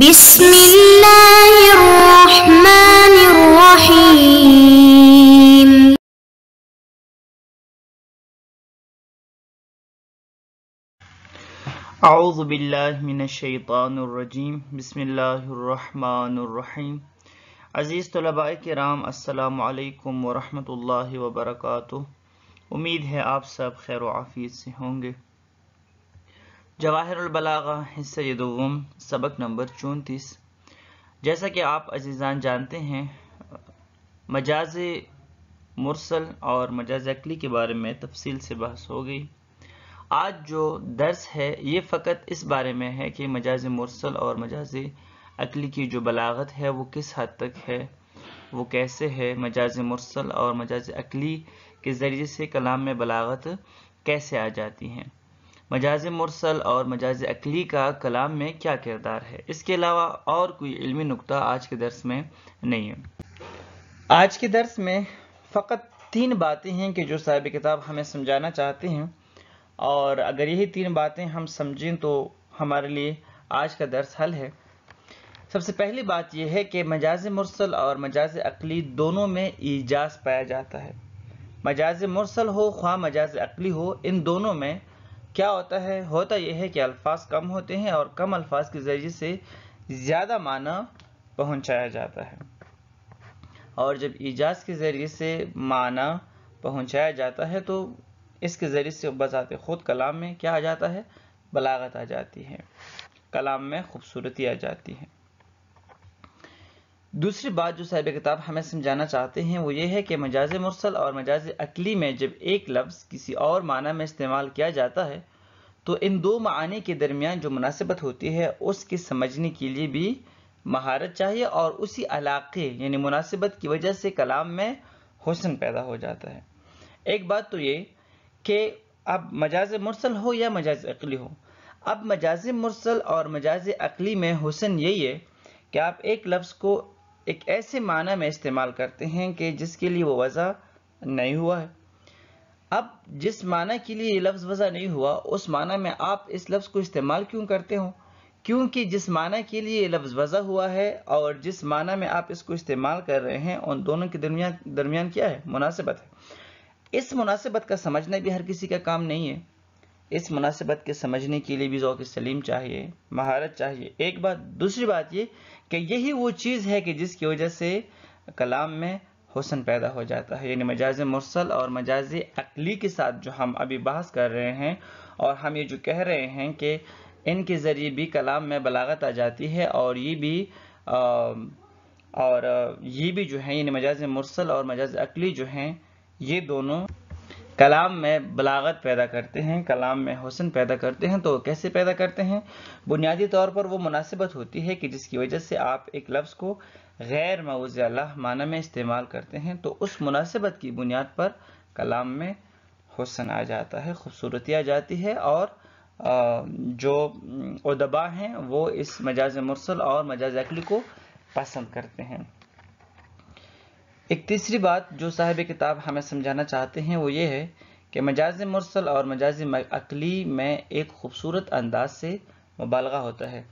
بسم الله الرحمن الرحيم أعوذ بالله من الشيطان الرجيم بسم الله الرحمن الرحيم अज़ीज़ तलबा कराम अल्लाम वरहमल वबरक उम्मीद है आप सब खैर आफियत से होंगे बलागा हिस्सा दोम सबक नंबर चौंतीस जैसा कि आप अजीज़ान जानते हैं मजाज मुरसल और मजाज अकली के बारे में तफसील से बहस हो गई आज जो दर्स है ये फ़कत इस बारे में है कि मजाज मुरसल और मजाज अकली की जो बलागत है वो किस हद तक है वो कैसे है मजाज मुरसल और मजाज अकली के ज़रिए से कलाम में बलागत कैसे आ जाती हैं मजाज मुरसल और मजाज अकली का कलाम में क्या किरदार है इसके अलावा और कोई इल्मी नुकता आज के दर्स में नहीं है आज के दर्स में फ़कत तीन बातें हैं कि जो साहिब किताब हमें समझाना चाहते हैं और अगर यही तीन बातें हम समझें तो हमारे लिए आज का दर्स हल है सबसे पहली बात यह है कि मजाज मुरसल और मजाज अकली दोनों में ईजाज पाया जाता है मजाज मुरसल हो ख्वा मजाज अकली हो इन दोनों में क्या होता है होता यह है कि अल्फाज कम होते हैं और कम अल्फाज के ज़रिए से ज़्यादा माना पहुंचाया जाता है और जब इजाज के ज़रिए से माना पहुंचाया जाता है तो इसके ज़रिए से बज़ात खुद कलाम में क्या आ जाता है बलागत आ जाती है कलाम में खूबसूरती आ जाती है दूसरी बात जो साहिब किताब हमें समझाना चाहते हैं वो ये है कि मजाज मुरसल और मजाज अकली में जब एक लफ्ज़ किसी और माना में इस्तेमाल किया जाता है तो इन दो मानी के दरमियान जो मुनासिबत होती है उसके समझने के लिए भी महारत चाहिए और उसी इलाके यानी मुनासिबत की वजह से कलाम में हुसन पैदा हो जाता है एक बात तो ये कि अब मजाज मुरसल हो या मजाज अकली हो अब मजाज मुरसल और मजाज अकली में हुसन यही है कि आप एक लफ्ज़ को एक ऐसे माना में इस्तेमाल करते हैं कि जिसके लिए वो वज़ा नहीं हुआ है अब जिस माना के लिए ये लफ्ज़ वज़ा नहीं हुआ उस माना में आप इस लफ्ज़ को इस्तेमाल क्यों करते हो क्योंकि जिस माना के लिए ये लफ्ज़ वज़ा हुआ है और जिस माना में आप इसको इस्तेमाल कर रहे हैं उन दोनों के दरमियान दरमियान क्या है मुनासिबत है इस मुनासिबत का समझना भी हर किसी का काम नहीं है इस मुनासिबत के समझने के लिए भी ओक सलीम चाहिए महारत चाहिए एक बात दूसरी बात ये कि यही वो चीज़ है कि जिसकी वजह से कलाम में हुसन पैदा हो जाता है यानी मजाज मुरसल और मजाज अकली के साथ जो हम अभी बहस कर रहे हैं और हम ये जो कह रहे हैं कि इनके ज़रिए भी कलाम में बलागत आ जाती है और ये भी आ, और ये भी जो है यानी मजाज मुरसल और मजाज अकली जो हैं ये दोनों कलाम में बलागत पैदा करते हैं कलाम में हुसन पैदा करते हैं तो कैसे पैदा करते हैं बुनियादी तौर पर वो मुनासिबत होती है कि जिसकी वजह से आप एक लफ्ज़ को गैर मऊज़ माना में इस्तेमाल करते हैं तो उस मुनासिबत की बुनियाद पर कलाम में हुसन आ जाता है खूबसूरती आ जाती है और जो उदबा हैं वो इस मजाज मुरसल और मजाज अकली को पसंद करते हैं एक तीसरी बात जो साहिब किताब हमें समझाना चाहते हैं वो ये है कि मजाज मुरसल और मजाज अकली में एक खूबसूरत अंदाज से मुबालगा होता है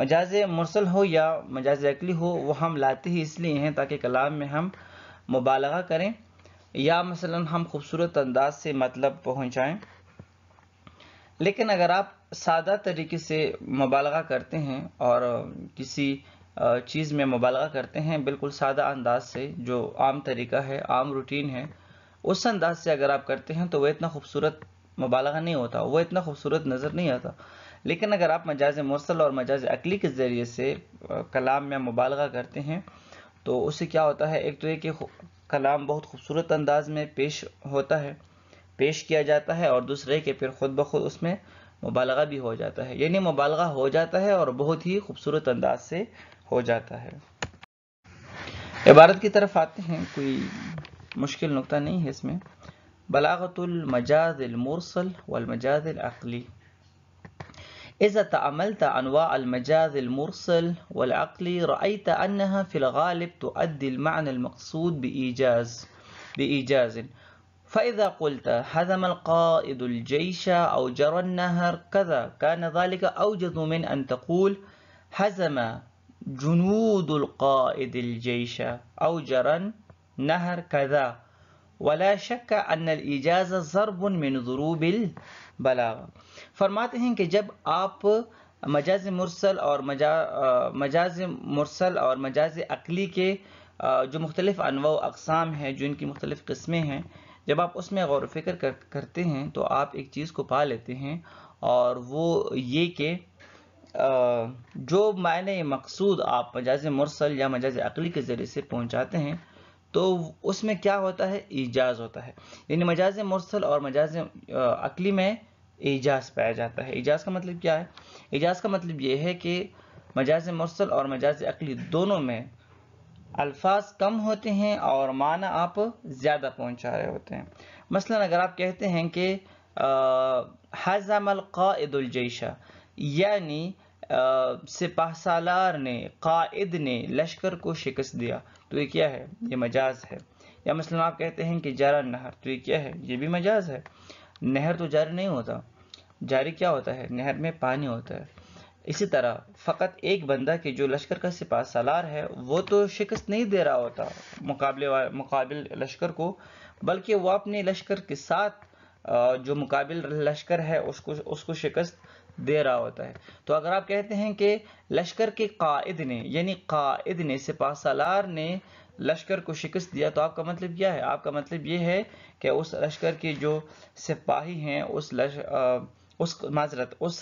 मजाज मुरसल हो या मजाज अकली हो वो हम लाते ही इसलिए हैं ताकि कलाम में हम मुबालगा करें या मसलन हम खूबसूरत अंदाज से मतलब पहुंचाएं लेकिन अगर आप सादा तरीके से मुबालगा करते हैं और किसी चीज़ में मुबालगा करते हैं बिल्कुल सादा अंदाज से जो आम तरीका है आम रूटीन है उस अंदाज से अगर आप करते हैं तो वह इतना खूबसूरत मुबालगा नहीं होता वह इतना खूबसूरत नज़र नहीं आता लेकिन अगर आप मजाज मौसल और मजाज अकली के ज़रिए से कलाम में मुबालगा करते हैं तो उससे क्या होता है एक तो ये कि कलाम बहुत खूबसूरत अंदाज में पेश होता है पेश किया जाता है और दूसरे के फिर खुद ब खुद उसमें मुबालगा भी हो जाता है यानी मुबालगा हो जाता है और बहुत ही खूबसूरत अंदाज से ہے عبارت کی طرف آتے ہیں کوئی مشکل نقطہ نہیں ہے اس میں بلاغت المجاز المرسل والمجاز العقلی إذا تأملت أنواع المجاز المرسل والعقلي رأيت أنها في الغالب تؤدي المعنى المقصود بإيجاز بإيجاز فإذا قلت حزم القائد الجيش أو جرى النهر كذا كان ذلك أوجز من أن تقول هزم جنود القائد الجيش أو جرى نهر كذا वला शक अनल इजाज़ ज़रबन मिन ज़रूबिल बलागा फरमाते हैं कि जब आप मजाज मुरसल और मजा मजाज मुरसल और मजाज अकली के जो मुख्तलिफ अनवा अकसाम हैं जो इनकी मुख्तलिफ किस्में हैं जब आप उसमें गौर व फिक्र कर, करते हैं तो आप एक चीज़ को पा लेते हैं और वो ये कि जो मायने मकसूद आप मजाज मुरसल या मजाज अकली के ज़रिए से पहुँचाते हैं तो उसमें क्या होता है एजाज होता है यानी मजाज मुरसल और मजाज अकली में एजाज पाया जाता है एजाज का मतलब क्या है एजाज का मतलब ये है कि मजाज मुरसल और मजाज अकली दोनों में अल्फाज कम होते हैं और माना आप ज़्यादा पहुंचा रहे होते हैं मसलन अगर आप कहते हैं कि हज़मल क़ाइदुलजैशा यानी सालार ने कायद ने लश्कर को शिकस्त दिया तो ये क्या है ये मजाज है या मसलन आप कहते हैं कि जारा नहर तो ये क्या है ये भी मजाज है नहर तो जारी नहीं होता जारी क्या होता है नहर में पानी होता है इसी तरह फ़कत एक बंदा कि जो लश्कर का सिपाह सालार है वो तो शिकस्त नहीं दे रहा होता मुकाबले मुकाबिल लश्कर को बल्कि वह अपने लश्कर के साथ जो मुकाबिल लश्कर है उसको उसको शिकस्त दे रहा होता है तो अगर आप कहते हैं कि लश्कर के कायद ने यानी कायद ने सिपा सलार ने लश्कर को शिकस्त दिया तो आपका मतलब क्या है आपका मतलब ये है कि उस लश्कर के जो सिपाही हैं उस लश आ, उस माजरत उस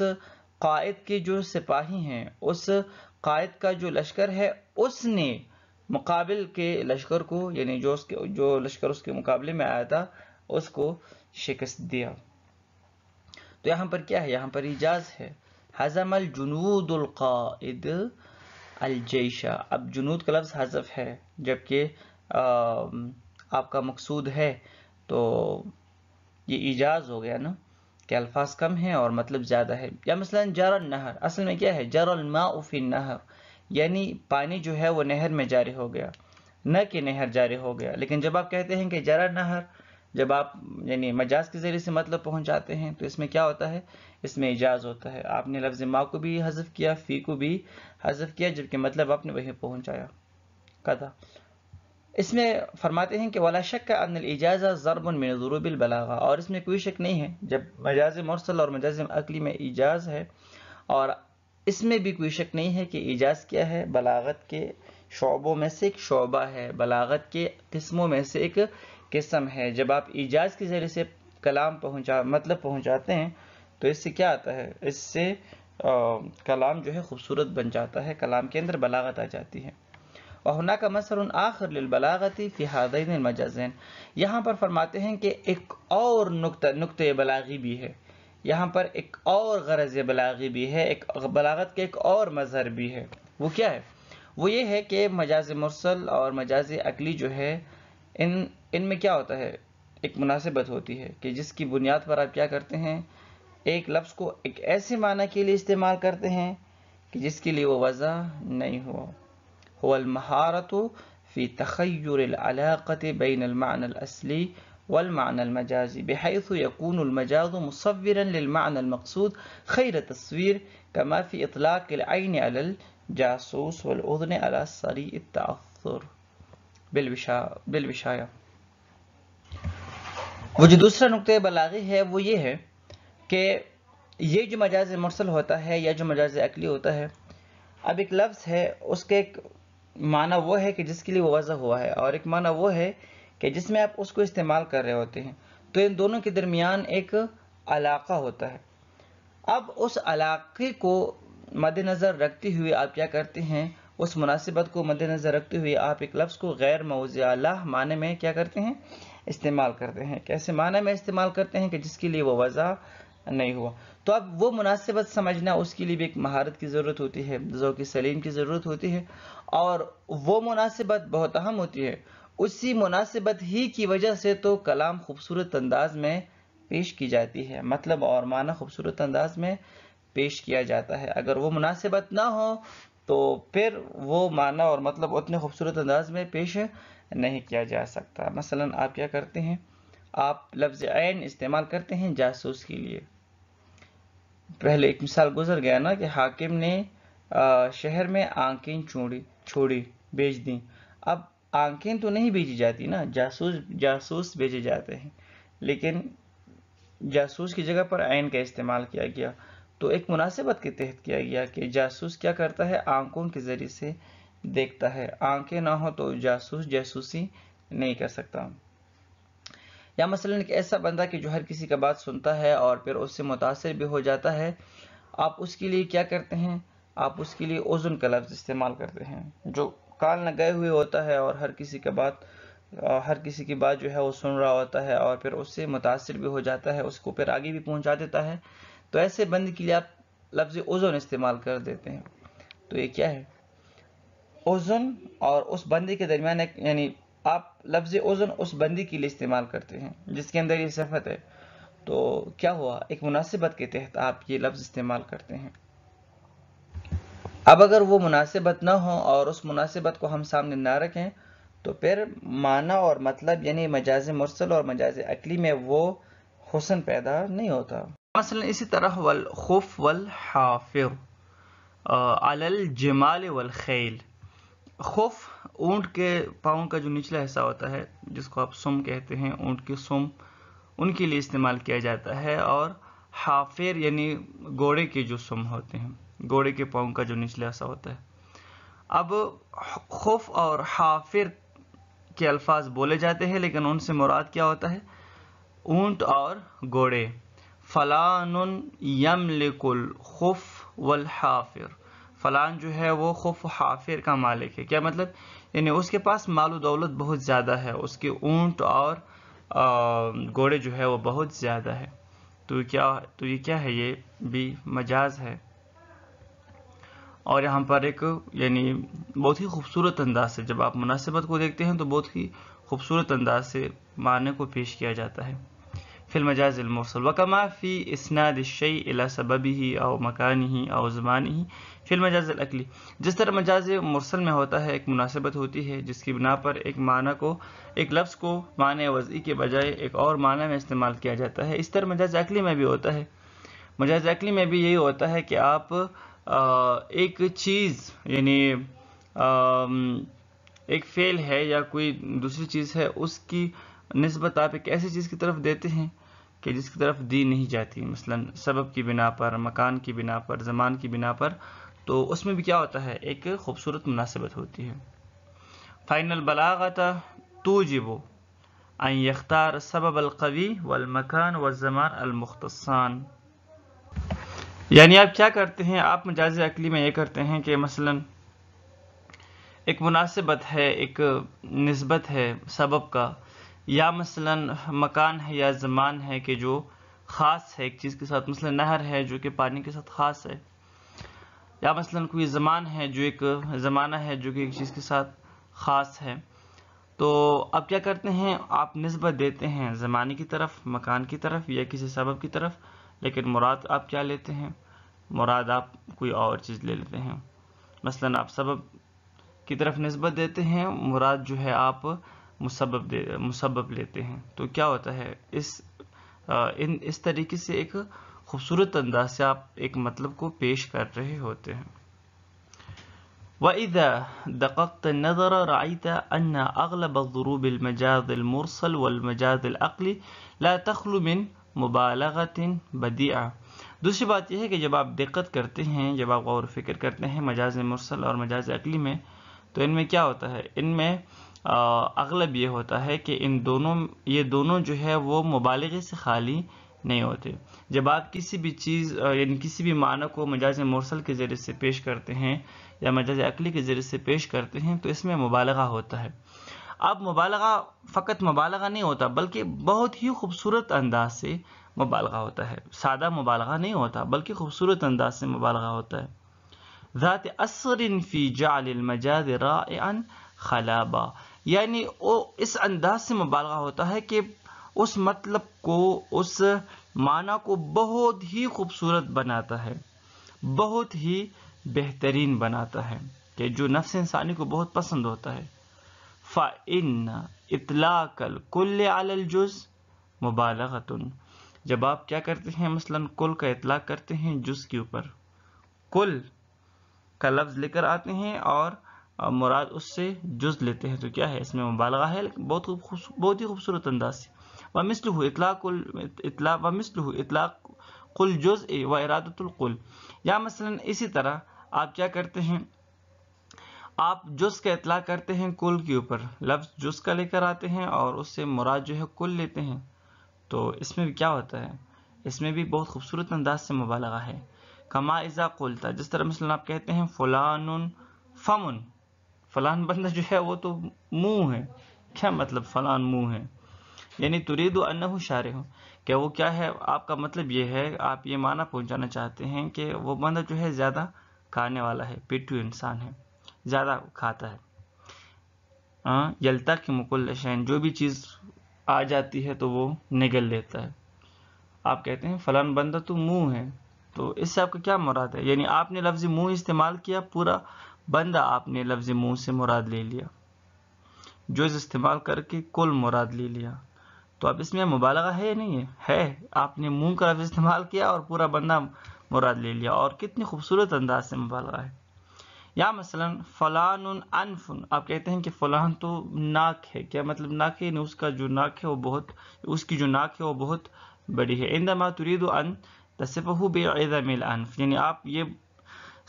कायद के जो सिपाही हैं उस कायद का जो लश्कर है उसने मुकाबल के लश्कर को यानी जो उसके जो लश्कर उसके मुकाबले में आया था उसको शिकस्त दिया तो यहाँ पर क्या है यहाँ पर इजाज है हजम अल जुनूदुल्क़ाद अलजैशा अब जुनूद का लफ्ज़ हजफ है जबकि आपका मकसूद है तो ये इजाज़ हो गया ना कि अल्फाज कम हैं और मतलब ज़्यादा है या मसला जर नहर असल में क्या है जर माउफ़ी नहर यानी पानी जो है वो नहर में जारी हो गया न कि नहर जारी हो गया लेकिन जब आप कहते हैं कि जरा नहर जब आप यानी मजाज के ज़रिए से मतलब पहुंचाते हैं तो इसमें क्या होता है इसमें इजाज़ होता है आपने लफ्ज़ माँ को भी हजफ किया फ़ी को भी हजफ किया जबकि मतलब आपने वही पहुंचाया कदा इसमें फरमाते हैं कि वाला शक का अन इजाज़ा ज़रबन में ज़रूबिल बलागा और इसमें कोई शक नहीं है जब मजाज मरसल और मजाज अकली में इजाज़ है और इसमें भी कोई शक नहीं है कि इजाज़ क्या है बलागत के शोबों में से एक शोबा है बलागत के किस्मों में से एक किस्म है जब आप ईजाज के ज़रिए से कलाम पहुँचा मतलब पहुँचाते हैं तो इससे क्या आता है इससे कलाम जो है खूबसूरत बन जाता है कलाम के अंदर बलागत आ जाती है वहना का मसर आखिर बलागती फ़िहादैन मजाजैन यहाँ पर फरमाते हैं कि एक और नुकता नुकत बलागी भी है यहाँ पर एक और गरज बलागी भी है एक बलागत के एक और मजहर भी है वो क्या है वो ये है कि मजाज मुसल और मजाज अकली जो है इन इनमें क्या होता है एक मुनासिबत होती है कि जिसकी बुनियाद पर आप क्या करते हैं एक लफ्ज़ को एक ऐसे माना के लिए इस्तेमाल करते हैं कि जिसके लिए वो वजह नहीं हो होल महारत फ़ी असली बैनमानसली वलमानमजाजी बहैस यकूनमजाज खैर तस्वीर कमाफ़ी अल جاسوس والأذن على سريع التأثر بالوشاية वो जो दूसरा नुक़ बलागी है वो ये है कि ये जो मजाज मरसल होता है या जो मजाज अकली होता है अब एक लफ्ज़ है उसके एक माना वो है कि जिसके लिए वो वजह हुआ है और एक माना वो है कि जिसमें आप उसको इस्तेमाल कर रहे होते हैं तो इन दोनों के दरमियान एक अलाका होता है अब उस अलाके को मद्देनज़र रखते हुए आप क्या करते हैं उस मुनासिबत को मद्देनज़र रखते हुए आप एक लफ्ज़ को गैर आला माने में क्या करते हैं इस्तेमाल करते हैं कैसे माने में इस्तेमाल करते हैं कि जिसके लिए वो वजह नहीं हुआ तो अब वो मुनासिबत समझना उसके लिए भी एक महारत की ज़रूरत होती है ज़ोक़ सलीम की ज़रूरत होती है और वो मुनासिबत बहुत अहम होती है उसी मुनासिबत ही की वजह से तो कलाम खूबसूरत अंदाज में पेश की जाती है मतलब और माना खूबसूरत अंदाज में पेश किया जाता है अगर वो मुनासिबत ना हो तो फिर वो माना और मतलब उतने खूबसूरत अंदाज में पेश नहीं किया जा सकता मसलन आप क्या करते हैं आप लफ्ज़ आन इस्तेमाल करते हैं जासूस के लिए पहले एक मिसाल गुजर गया ना कि हाकिम ने शहर में आंखें छोड़ी छोड़ी बेच दी अब आंखें तो नहीं बेची जाती ना जासूस जासूस बेचे जाते हैं लेकिन जासूस की जगह पर आयन का इस्तेमाल किया गया तो एक मुनासिबत के तहत किया गया कि जासूस क्या करता है आंखों के जरिए से देखता है आंखें ना हो तो जासूस जासूसी नहीं कर सकता या मसलन कि ऐसा बंदा कि जो हर किसी का बात सुनता है और फिर उससे मुतासर भी हो जाता है आप उसके लिए क्या करते हैं आप उसके लिए ओजन का लफ्ज़ इस्तेमाल करते हैं जो कान लगाए हुए होता है और हर किसी का बात हर किसी की बात जो है वो सुन रहा होता है और फिर उससे मुतासर भी हो जाता है उसको फिर आगे भी पहुंचा देता है तो ऐसे बंद के लिए आप लफ्ज़ ओजोन इस्तेमाल कर देते हैं तो ये क्या है ओजोन और उस बंदी के दरमियान एक यानी आप लफ्ज़ ओजोन उस बंदी के लिए इस्तेमाल करते हैं जिसके अंदर ये सफ़त है तो क्या हुआ एक मुनासिबत के तहत आप ये लफ्ज़ इस्तेमाल करते हैं अब अगर वो मुनासिबत ना हो और उस मुनासिबत को हम सामने ना रखें तो फिर माना और मतलब यानी मजाज मुरसल और मजाज अकली में वो हुसन पैदा नहीं होता मसलन इसी तरह वल खुफ वल हाफिर अलल जमाल वल खेल खुफ ऊंट के पाँव का जो निचला हिस्सा होता है जिसको आप सुम कहते हैं ऊँट की सुम उनके लिए इस्तेमाल किया जाता है और हाफिर यानी घोड़े के जो सुम होते हैं घोड़े के पाँव का जो निचला हिस्सा होता है अब खुफ और हाफिर के अल्फाज बोले जाते हैं लेकिन उनसे मुराद क्या होता है ऊंट और घोड़े फ़लान यमलिकुल खुफ वल हाफिर फ़लान जो है वो खुफ हाफिर का मालिक है क्या मतलब यानी उसके पास माल दौलत बहुत ज़्यादा है उसके ऊँट और घोड़े जो है वो बहुत ज़्यादा है तो क्या तो ये क्या है ये भी मजाज है और यहाँ पर एक यानी बहुत ही खूबसूरत अंदाज से जब आप मुनासिबत को देखते हैं तो बहुत ही खूबसूरत अंदाज से मानने को पेश किया जाता है في المجاز الموصول وكما في إسناد الشيء إلى سببه أو مكانه أو زمانه في المجاز الأقली जिस तरह मजाज मुरसल में होता है एक मुनासिबत होती है जिसकी बिना पर एक माना को एक लफ्ज़ को माने वज़ी के बजाय एक और माना में इस्तेमाल किया जाता है इस तरह मजाज अकली में भी होता है मजाज अकली में भी यही होता है कि आप एक चीज़ यानी एक फेल है या कोई दूसरी चीज़ है उसकी नस्बत आप एक ऐसी चीज़ की तरफ देते हैं कि जिसकी तरफ दी नहीं जाती मसलन सबब की बिना पर मकान की बिना पर जमान की बिना पर तो उसमें भी क्या होता है एक खूबसूरत मुनासिबत होती है फाइनल बलागत तो जिबो आई यख्तार सबब अलकवी वलमकान वज़मान अलमुख्तान यानी आप क्या करते हैं आप मजाज अकली में ये करते हैं कि मसलन एक मुनासिबत है एक नस्बत है सबब का या मसलन मकान है या ज़मान है कि जो ख़ास है एक चीज़ के साथ मसलन नहर है जो कि पानी के साथ ख़ास है या मसलन कोई ज़मान है जो एक ज़माना है जो कि एक चीज़ के साथ ख़ास है तो अब क्या करते हैं आप नस्बत देते हैं ज़माने की तरफ मकान की तरफ या किसी सबब की तरफ लेकिन मुराद आप क्या लेते हैं मुराद आप कोई और चीज़ ले लेते हैं मसलन आप सबब की तरफ नस्बत देते हैं मुराद जो है आप मुसबब मुसबब लेते हैं तो क्या होता है इस इन इस तरीके से एक खूबसूरत अंदाज से आप एक मतलब को पेश कर रहे होते हैं वإذا دققت النظر رأيت أن أغلب الضروب المجاز المرسل والمجاز العقلي لا تخلو من दूसरी बात यह है कि जब आप दिक्कत करते हैं जब आप गौर फिक्र करते हैं मजाज मुरसल और मजाज अकली में तो इनमें क्या होता है इनमें अगलब ये होता है कि इन दोनों ये दोनों जो है वो मुबालगे से खाली नहीं होते जब आप किसी भी चीज़ यानी किसी भी माना को मजाज मौसल के ज़रिए से पेश करते हैं या मजाज अकली के ज़रिए से पेश करते हैं तो इसमें मुबालगा होता है अब मुबालगा फ़कत मुबालगा नहीं होता बल्कि बहुत ही खूबसूरत अंदाज से मुबालगा होता है सादा मुबालगा नहीं होता बल्कि खूबसूरत अंदाज से मुबालगा होता है ज़ात असर फी जाल मजाज रा खलाबा यानी वो इस अंदाज से मुबालगा होता है कि उस मतलब को उस माना को बहुत ही खूबसूरत बनाता है बहुत ही बेहतरीन बनाता है कि जो नफ्स इंसानी को बहुत पसंद होता है फ़ाइन इतलाकल कुल अलजुज़ मुबालगतन जब आप क्या करते हैं मसलन कुल का इतलाक करते हैं जुज़ के ऊपर कुल का लफ्ज़ लेकर आते हैं और मुराद उससे जुज लेते हैं तो क्या है इसमें मुबालगा है लेकिन बहुत बहुत ही खूबसूरत अंदाज से व मिसल इतलाक इतला व मिसल इतलाक कुल जुज व इरादतुल या मसलन इसी तरह आप क्या करते हैं आप जुस का इतला करते हैं कुल के ऊपर लफ्ज़ जुस का लेकर आते हैं और उससे मुराद जो है कुल लेते हैं तो इसमें भी क्या होता है इसमें भी बहुत खूबसूरत अंदाज से मुबालगा है कमा इज़ा कुलता जिस तरह मसलन आप कहते हैं फ़लानुन फ़मुन फलान बंदा जो है वो तो मुंह है क्या मतलब फलान मुंह है यानी तुरीद अन्नहु शारे हो क्या वो क्या है आपका मतलब ये है आप ये माना पहुंचाना चाहते हैं कि वो बंदा जो है ज़्यादा खाने वाला है पिटू इंसान है ज़्यादा खाता है यलता के मुकुल शैन जो भी चीज़ आ जाती है तो वो निगल लेता है आप कहते हैं फलान बंदा तो मुंह है तो इससे आपका क्या मुराद है यानी आपने लफ्ज़ मुंह इस्तेमाल किया पूरा बंदा आपने लफ्ज़ मुंह से मुराद ले लिया जो इस इस्तेमाल करके कुल मुराद ले लिया तो अब इसमें मुबालगा है या नहीं है है आपने मुंह का लफ्ज़ इस्तेमाल किया और पूरा बंदा मुराद ले लिया और कितनी खूबसूरत अंदाज से मुबालगा है या मसलन फ़लान अनफुन आप कहते हैं कि फ़लान तो नाक है क्या मतलब नाक है उसका जो नाक है वो बहुत उसकी जो नाक है वो बहुत बड़ी है इंदमा तुरीद अन तसफ़ बेदमिल अनफ यानी आप ये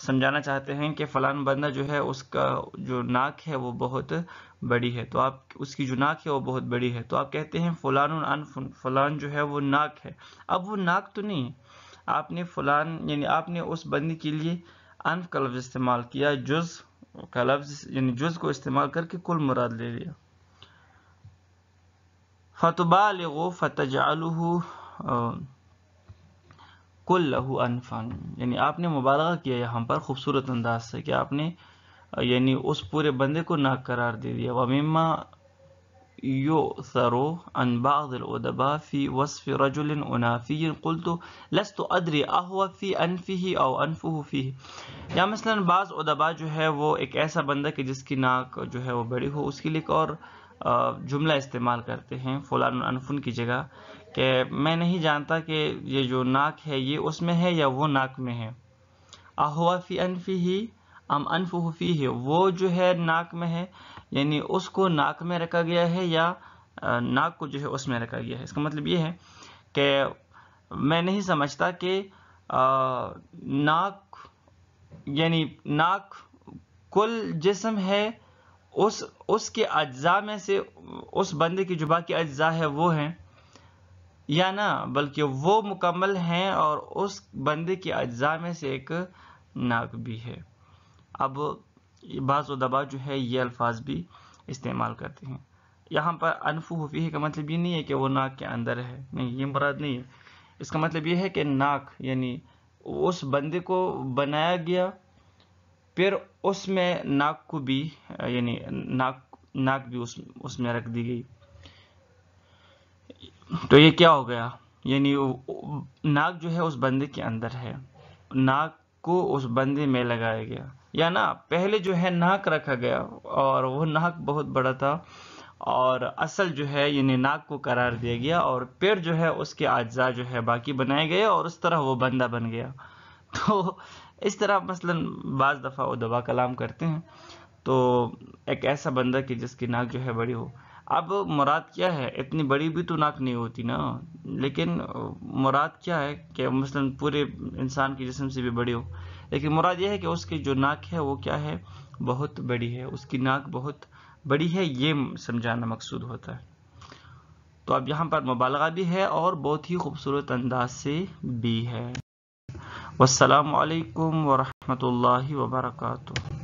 समझाना चाहते हैं कि फलान बंदा जो है उसका जो नाक है वो बहुत बड़ी है तो आप उसकी जो नाक है वो बहुत बड़ी है तो आप कहते हैं फलान अन फलान जो है वो नाक है अब वो नाक तो नहीं है आपने फलान यानी आपने उस बंदी के लिए अनफ का लफ्ज़ इस्तेमाल किया जुज़ का लफ्ज़ यानी जुज़ को इस्तेमाल करके कुल मुराद ले लिया फतबा फतजालू कुल लहू अनफन यानी आपने मुबालगा किया यहाँ पर खूबसूरत अंदाज से कि आपने यानी उस पूरे बंदे को नाक करार दे दिया वमीमा यो सरो अनबादबा वसफ़ रजुलिन उनाफ़ी कुल तो लस तो अदरी आहुआ अनफ़ी और अनफ़ू या मसला बाज़ जो है वो एक ऐसा बंदा कि जिसकी नाक जो है वो बड़ी हो उसके लिए एक और जुमला इस्तेमाल करते हैं फ़लान अनफुन की जगह कि मैं नहीं जानता कि ये जो नाक है ये उसमें है या वो नाक में है अहुआ फी अनफी ही अम अनफी ही वो जो है नाक में है यानी उसको नाक में रखा गया है या नाक को जो है उसमें रखा गया है इसका मतलब ये है कि मैं नहीं समझता कि नाक यानी नाक कुल जिसम है उस उसके अज्जा में से उस बंदे की जो बाकी अज्जा है वो हैं या ना बल्कि वो मुकम्मल हैं और उस बंदे के अज्जा में से एक नाक भी है अब बाज़ दबा जो है ये अल्फाज भी इस्तेमाल करते हैं यहाँ पर अनफू हफी का मतलब ये नहीं है कि वो नाक के अंदर है नहीं ये मुराद नहीं है इसका मतलब ये है कि नाक यानी उस बंदे को बनाया गया फिर उसमें नाक को भी यानी नाक नाक भी उस उसमें रख दी गई तो ये क्या हो गया यानी नाक जो है उस बंदे के अंदर है नाक को उस बंदे में लगाया गया या ना पहले जो है नाक रखा गया और वो नाक बहुत बड़ा था और असल जो है यानी नाक को करार दिया गया और पेड़ जो है उसके अज्जा जो है बाकी बनाए गए और उस तरह वो बंदा बन गया तो इस तरह मसलन बाज दफ़ा वो दबा कलाम करते हैं तो एक ऐसा बंदा कि जिसकी नाक जो है बड़ी हो अब मुराद क्या है इतनी बड़ी भी तो नाक नहीं होती ना लेकिन मुराद क्या है कि मसलन पूरे इंसान के जिसम से भी बड़ी हो लेकिन मुराद यह है कि उसकी जो नाक है वो क्या है बहुत बड़ी है उसकी नाक बहुत बड़ी है ये समझाना मकसूद होता है तो अब यहाँ पर मुबालगा भी है और बहुत ही खूबसूरत अंदाज से भी है वालकम वरहमल वर्का